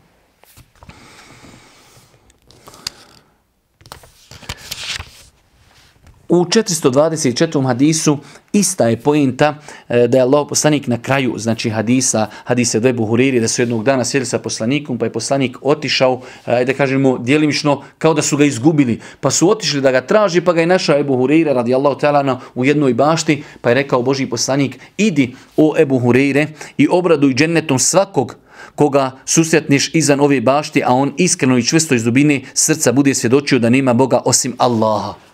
U 424. hadisu ista je pojenta e, da je Allah poslanik na kraju, znači hadisa, hadise dve buhuriri, da su jednog dana sjeli sa poslanikom, pa je poslanik otišao, e, da kažemo, dijelimično, kao da su ga izgubili, pa su otišli da ga traži, pa ga je našao Ebu Hureyre, radi Allah talana, u jednoj bašti, pa je rekao Boži poslanik, idi o Ebu Hureyre i obraduj džennetom svakog koga susretniš izan ove bašti, a on iskreno i čvrsto iz dubine srca bude svjedočio da nema Boga osim Allaha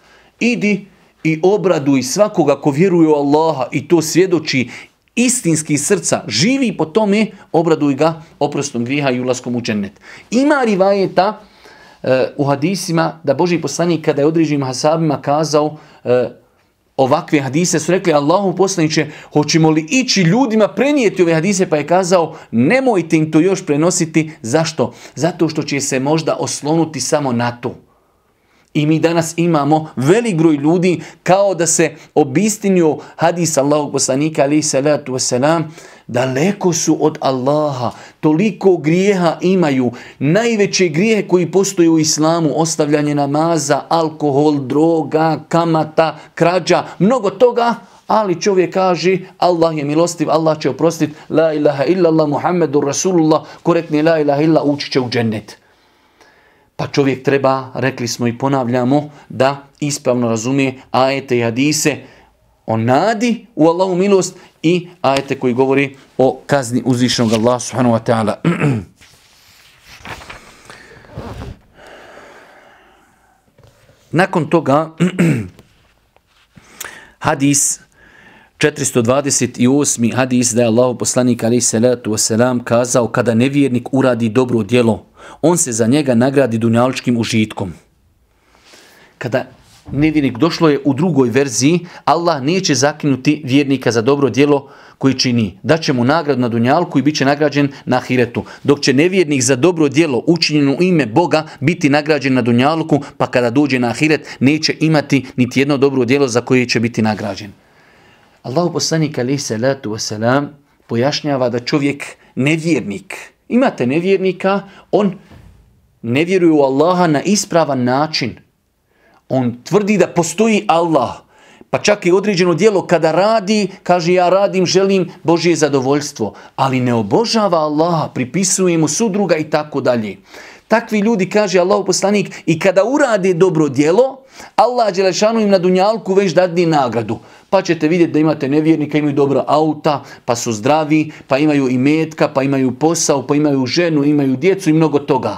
idi i obraduj svakoga ko vjeruje u Allaha i to svjedoči istinski srca, živi po tome, obraduj ga oprostom griha i ulaskom u džennet. Ima rivajeta uh, u hadisima da Boži poslanik kada je određenim hasabima kazao uh, ovakve hadise, su rekli Allahu poslaniće, hoćemo li ići ljudima prenijeti ove hadise, pa je kazao nemojte im to još prenositi. Zašto? Zato što će se možda oslonuti samo na to. I mi danas imamo velik broj ljudi kao da se obistinju hadis Allahog poslanika ali salatu wasalam daleko su od Allaha, toliko grijeha imaju, najveće grijehe koji postoje u islamu, ostavljanje namaza, alkohol, droga, kamata, krađa, mnogo toga, ali čovjek kaže Allah je milostiv, Allah će oprostiti, la ilaha illallah, Muhammedu Rasulullah, korekni la ilaha illallah, ući će u džennet. Pa čovjek treba, rekli smo i ponavljamo, da ispravno razumije ajete i hadise o nadi u Allahu milost i ajete koji govori o kazni uzvišnog Allah subhanahu wa ta'ala. Nakon toga hadis 428. hadis da je Allah poslanik alaih salatu wasalam kazao kada nevjernik uradi dobro djelo on se za njega nagradi dunjaličkim užitkom. Kada nedjenik došlo je u drugoj verziji, Allah neće zakinuti vjernika za dobro djelo koji čini. Daće mu nagradu na dunjalku i bit će nagrađen na hiretu. Dok će nevjernik za dobro djelo učinjenu ime Boga biti nagrađen na dunjalku, pa kada dođe na hiret, neće imati niti jedno dobro djelo za koje će biti nagrađen. Allahu poslanik alaihi salatu wasalam pojašnjava da čovjek nevjernik, Imate nevjernika, on ne vjeruje u Allaha na ispravan način. On tvrdi da postoji Allah. Pa čak i određeno dijelo kada radi, kaže ja radim, želim Božje zadovoljstvo. Ali ne obožava Allaha, pripisuje mu sudruga i tako dalje. Takvi ljudi, kaže Allah poslanik, i kada urade dobro dijelo, Allah Đelešanu im na dunjalku već dadi nagradu pa ćete vidjeti da imate nevjernika, imaju dobro auta, pa su zdravi, pa imaju i metka, pa imaju posao, pa imaju ženu, imaju djecu i mnogo toga.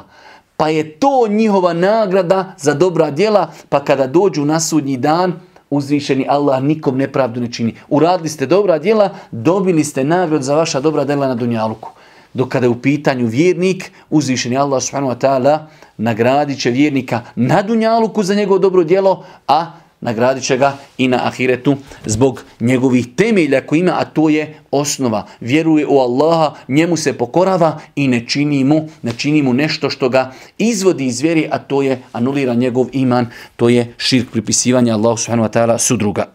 Pa je to njihova nagrada za dobra djela, pa kada dođu na sudnji dan, uzvišeni Allah nikom nepravdu ne čini. Uradili ste dobra djela, dobili ste nagrad za vaša dobra djela na Dunjaluku. Dok kada je u pitanju vjernik, uzvišeni Allah subhanahu wa ta'ala nagradit će vjernika na Dunjaluku za njegovo dobro djelo, a nagradit ga i na ahiretu zbog njegovih temelja koji ima, a to je osnova. Vjeruje u Allaha, njemu se pokorava i ne čini mu, ne čini mu nešto što ga izvodi iz vjeri, a to je anulira njegov iman, to je širk pripisivanja Allahu subhanahu sudruga.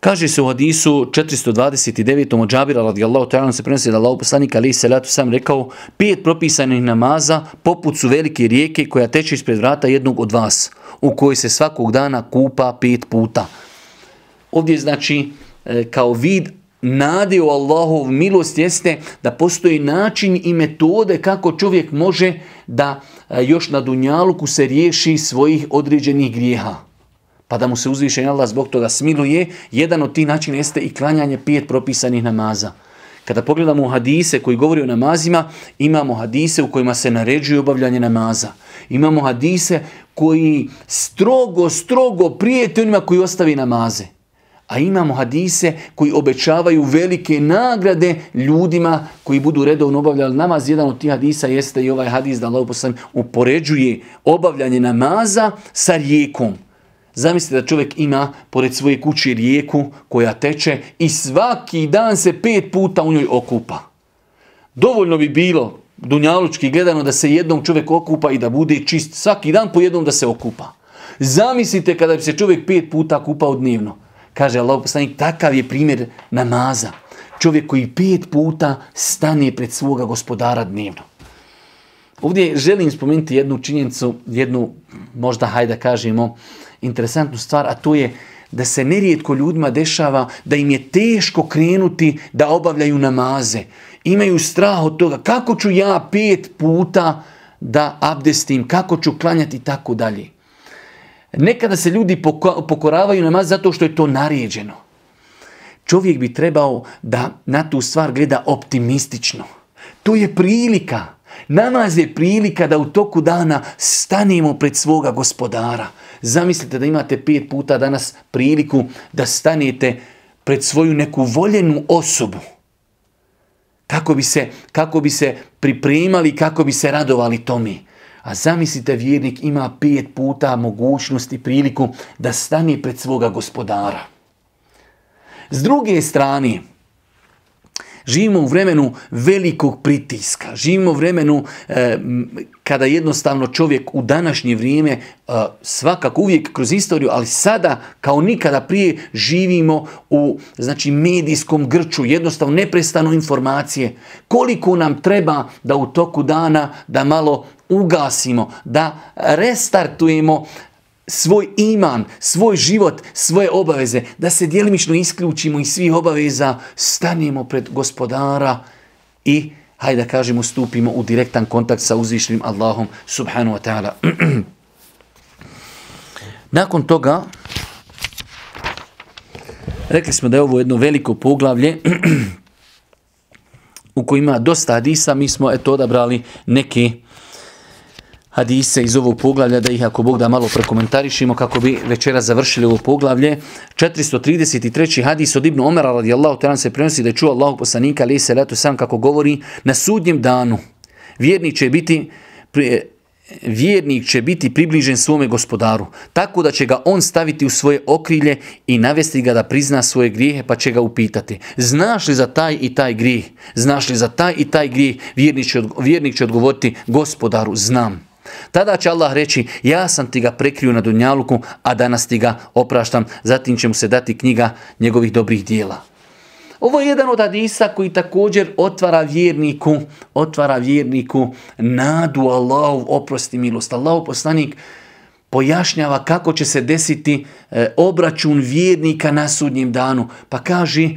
Kaže se u hadisu 429. od Džabira radijallahu ta'ala se prenosi da Allahu poslanik ali se letu sam rekao pet propisanih namaza poput su velike rijeke koja teče ispred vrata jednog od vas u kojoj se svakog dana kupa pet puta. Ovdje znači e, kao vid nade u Allahov milost jeste da postoji način i metode kako čovjek može da e, još na dunjaluku se riješi svojih određenih grijeha pa da mu se uzviše Allah zbog toga smiluje, jedan od tih načina jeste i klanjanje pijet propisanih namaza. Kada pogledamo hadise koji govori o namazima, imamo hadise u kojima se naređuje obavljanje namaza. Imamo hadise koji strogo, strogo prijete onima koji ostavi namaze. A imamo hadise koji obećavaju velike nagrade ljudima koji budu redovno obavljali namaz. Jedan od tih hadisa jeste i ovaj hadis da Allah upoređuje obavljanje namaza sa rijekom. Zamislite da čovjek ima pored svoje kuće rijeku koja teče i svaki dan se pet puta u njoj okupa. Dovoljno bi bilo dunjalučki gledano da se jednom čovjek okupa i da bude čist svaki dan po jednom da se okupa. Zamislite kada bi se čovjek pet puta kupao dnevno. Kaže Allah poslanik, takav je primjer namaza. Čovjek koji pet puta stane pred svoga gospodara dnevno. Ovdje želim spomenuti jednu činjenicu, jednu možda hajde kažemo, uh, interesantnu stvar, a to je da se nerijetko ljudima dešava da im je teško krenuti da obavljaju namaze. Imaju strah od toga kako ću ja pet puta da abdestim, kako ću klanjati i tako dalje. Nekada se ljudi pokoravaju namaz zato što je to naređeno. Čovjek bi trebao da na tu stvar gleda optimistično. To je prilika. Namaz je prilika da u toku dana stanemo pred svoga gospodara. Zamislite da imate pet puta danas priliku da stanete pred svoju neku voljenu osobu. Kako bi se, kako bi se pripremali, kako bi se radovali tome. A zamislite vjernik ima pet puta mogućnosti priliku da stane pred svoga gospodara. S druge strane, Živimo u vremenu velikog pritiska, živimo u vremenu e, kada jednostavno čovjek u današnje vrijeme e, svakako uvijek kroz istoriju, ali sada kao nikada prije živimo u znači medijskom grču, jednostavno neprestano informacije. Koliko nam treba da u toku dana da malo ugasimo, da restartujemo svoj iman, svoj život, svoje obaveze, da se dijelimično isključimo i svih obaveza, stanemo pred gospodara i, hajde da kažemo, stupimo u direktan kontakt sa uzvišnim Allahom, subhanu wa ta'ala. Nakon toga, rekli smo da je ovo jedno veliko poglavlje u kojima dosta hadisa, mi smo eto odabrali neke uh, hadise iz ovog poglavlja, da ih ako Bog da malo prokomentarišimo kako bi večera završili ovo poglavlje. 433. hadis od Ibnu Omera radijallahu ta'ala se prenosi da je čuo Allahog poslanika ali se letu sam kako govori na sudnjem danu vjernik će biti vjernik će biti približen svome gospodaru, tako da će ga on staviti u svoje okrilje i navesti ga da prizna svoje grijehe, pa će ga upitati. Znaš li za taj i taj grijeh? Znaš li za taj i taj grijeh? Vjernik će, vjernik će odgovoriti gospodaru, znam. Tada će Allah reći ja sam ti ga prekriju na dunjaluku, a danas ti ga opraštam, zatim će mu se dati knjiga njegovih dobrih dijela. Ovo je jedan od hadisa koji također otvara vjerniku, otvara vjerniku nadu Allahu oprosti milost. Allahu poslanik pojašnjava kako će se desiti e, obračun vjernika na sudnjem danu. Pa kaže,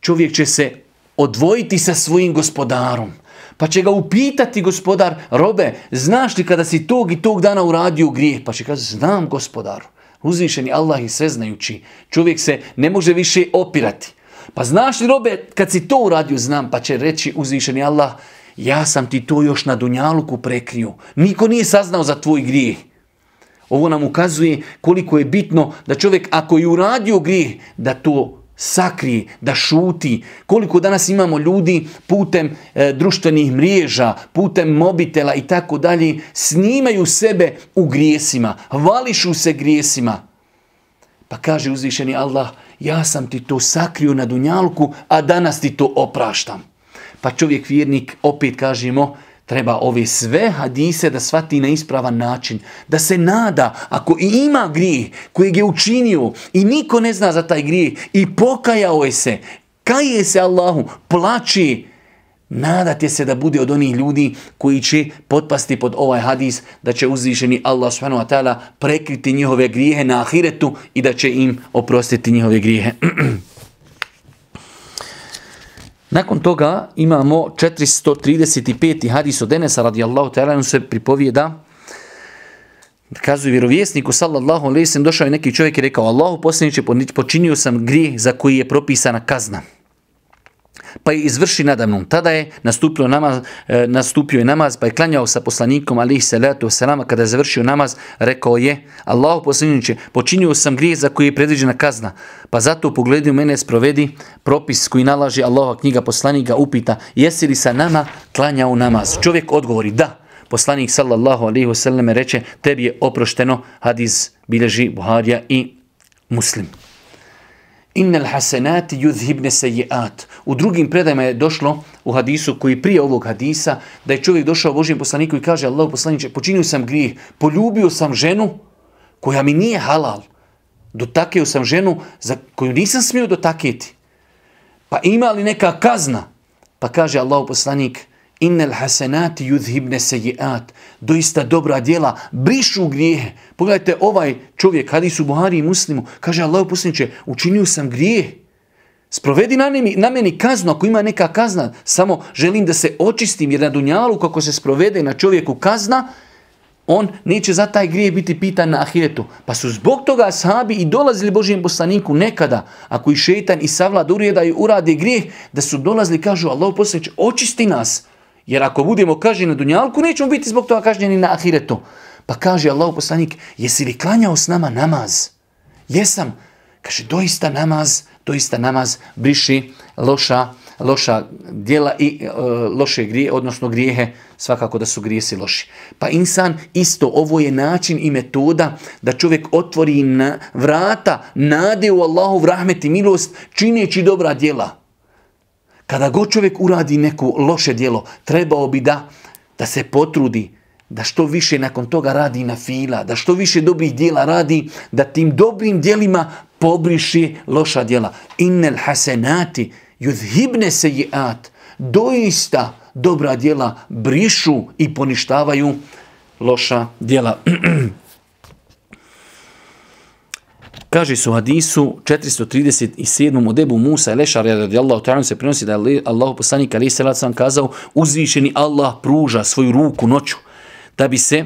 čovjek će se odvojiti sa svojim gospodarom. Pa će ga upitati gospodar, robe, znaš li kada si tog i tog dana uradio grijeh? Pa će kaži, znam gospodaru. Uzvišeni Allah i sveznajući. Čovjek se ne može više opirati. Pa znaš li robe, kad si to uradio, znam, pa će reći uzvišeni Allah, ja sam ti to još na dunjaluku prekrio. Niko nije saznao za tvoj grijeh. Ovo nam ukazuje koliko je bitno da čovjek ako je uradio grijeh, da to sakri, da šuti. Koliko danas imamo ljudi putem e, društvenih mriježa, putem mobitela i tako dalje, snimaju sebe u grijesima, vališu se grijesima. Pa kaže uzvišeni Allah, ja sam ti to sakrio na dunjalku, a danas ti to opraštam. Pa čovjek vjernik, opet kažemo, treba ove sve hadise da svati na ispravan način. Da se nada, ako i ima grijeh kojeg je učinio i niko ne zna za taj grijeh i pokajao je se, kaje se Allahu, plači, nadat je se da bude od onih ljudi koji će potpasti pod ovaj hadis da će uzvišeni Allah subhanahu wa ta'ala prekriti njihove grijehe na ahiretu i da će im oprostiti njihove grijehe. Nakon toga imamo 435. hadis od Enesa radijallahu ta'ala on se pripovijeda da kazuje vjerovjesniku sallallahu alaihi sallam došao je neki čovjek i rekao Allahu posljednice počinio sam grijeh za koji je propisana kazna pa je izvrši nadamnom. Tada je nastupio, namaz, e, nastupio je namaz, pa je klanjao sa poslanikom, ali i salatu wasalama, kada je završio namaz, rekao je, Allahu poslaniče, počinio sam grije za koji je predviđena kazna, pa zato pogledaju mene sprovedi propis koji nalaže Allahova knjiga poslanika, upita, jesi li sa nama klanjao namaz? Čovjek odgovori, da. Poslanik sallallahu alaihi wasallam reče, tebi je oprošteno, hadiz bilježi Buharija i Muslim. Innal hasenati yuzhibne sejiat. U drugim predajima je došlo u hadisu koji prije ovog hadisa da je čovjek došao Božijem poslaniku i kaže Allah poslaniče, počinio sam grijeh, poljubio sam ženu koja mi nije halal. Dotakeo sam ženu za koju nisam smio dotaketi. Pa ima li neka kazna? Pa kaže Allah poslanik, Innel hasenati yudhibne seji'at. Doista dobra djela brišu grijehe. Pogledajte ovaj čovjek, kada su Buhari i Muslimu, kaže Allah posljedniče, učinio sam grijeh. Sprovedi na, nimi, na meni kaznu, ako ima neka kazna, samo želim da se očistim, jer na dunjalu kako se sprovede na čovjeku kazna, on neće za taj grije biti pitan na ahiretu. Pa su zbog toga sahabi i dolazili Božijem poslaniku nekada, ako i šeitan i savlad urijedaju, urade grijeh, da su dolazili, kažu Allah posljedniče, očisti nas, Jer ako budemo kažnjeni na dunjalku, nećemo biti zbog toga kažnjeni na ahiretu. Pa kaže Allahu poslanik, jesi li klanjao s nama namaz? Jesam. Kaže, doista namaz, doista namaz briši loša, loša dijela i e, loše grije, odnosno grijehe, svakako da su grijesi loši. Pa insan, isto, ovo je način i metoda da čovjek otvori na, vrata, nade u Allahu rahmet i milost, čineći dobra dijela. Kada god čovjek uradi neko loše dijelo, trebao bi da, da se potrudi da što više nakon toga radi na fila, da što više dobrih dijela radi, da tim dobrim dijelima pobriši loša dijela. Innel hasenati yudhibne se jiat. Doista dobra dijela brišu i poništavaju loša dijela. Kaže su hadisu 437. od Ebu Musa Elešar radijallahu ta'ala se prenosi da je Allahu poslanik ali se sam kazao uzvišeni Allah pruža svoju ruku noću da bi se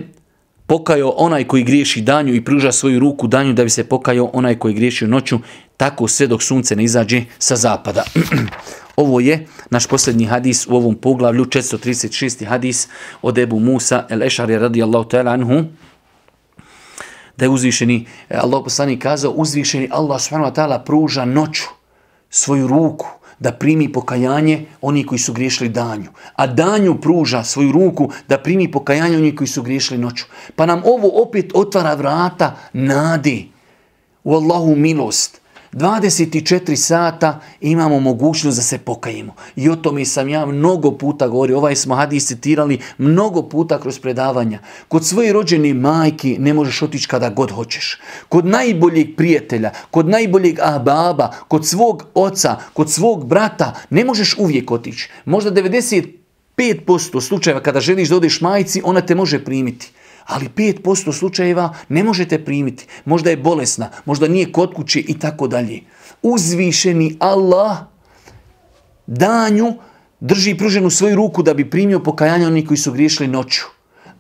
pokajao onaj koji griješi danju i pruža svoju ruku danju da bi se pokajao onaj koji griješi noću tako sve dok sunce ne izađe sa zapada. Ovo je naš posljednji hadis u ovom poglavlju 436. hadis od Ebu Musa Elešar radijallahu ta'ala anhu da je uzvišeni e, Allah poslani kazao uzvišeni Allah subhanahu wa ta'ala pruža noću svoju ruku da primi pokajanje oni koji su griješili danju. A danju pruža svoju ruku da primi pokajanje oni koji su griješili noću. Pa nam ovo opet otvara vrata nadi u Allahu milost. 24 sata imamo mogućnost da se pokajimo. I o tome sam ja mnogo puta govorio, ovaj smo hadis citirali mnogo puta kroz predavanja. Kod svoje rođene majke ne možeš otići kada god hoćeš. Kod najboljeg prijatelja, kod najboljeg ababa, kod svog oca, kod svog brata ne možeš uvijek otići. Možda 95% slučajeva kada želiš da odeš majci, ona te može primiti ali 5% slučajeva ne možete primiti. Možda je bolesna, možda nije kod kuće i tako dalje. Uzvišeni Allah danju drži pruženu svoju ruku da bi primio pokajanje onih koji su griješili noću.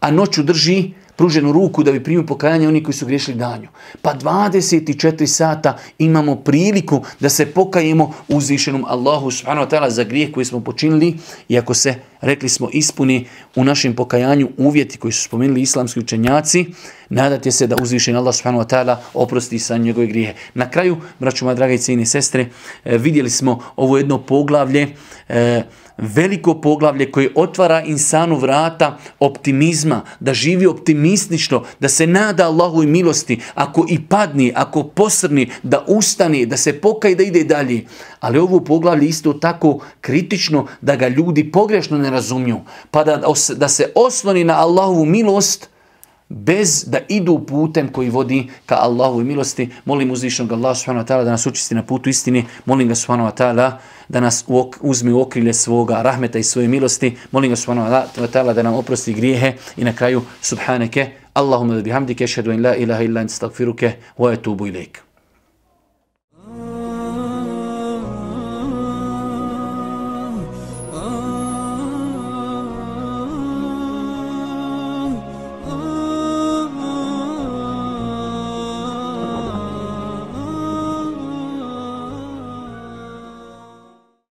A noću drži pruženu ruku da bi primio pokajanje oni koji su griješili danju. Pa 24 sata imamo priliku da se pokajemo uzvišenom Allahu subhanahu wa ta'ala za grijeh koji smo počinili i ako se, rekli smo, ispuni u našem pokajanju uvjeti koji su spomenuli islamski učenjaci, nadate se da uzvišen Allah subhanahu wa ta'ala oprosti sa njegove grijehe. Na kraju, braću moja draga i cijene sestre, e, vidjeli smo ovo jedno poglavlje eh, veliko poglavlje koje otvara insanu vrata optimizma, da živi optimistično, da se nada Allahu i milosti, ako i padni, ako posrni, da ustani, da se pokaj, da ide dalje. Ali ovo poglavlje isto tako kritično da ga ljudi pogrešno ne razumiju, pa da, da se osloni na Allahovu milost, bez da idu putem koji vodi ka Allahu i milosti. Molim uzvišnog Allah subhanahu wa ta'ala da nas učisti na putu istini. Molim ga subhanahu wa ta'ala da nas uzmi u okrilje svoga rahmeta i svoje milosti. Molim ga subhanahu wa ta'ala da nam oprosti grijehe i na kraju subhanake. Allahumma da bihamdike, šedu in la ilaha illa in stagfiruke, wa etubu ilaikum.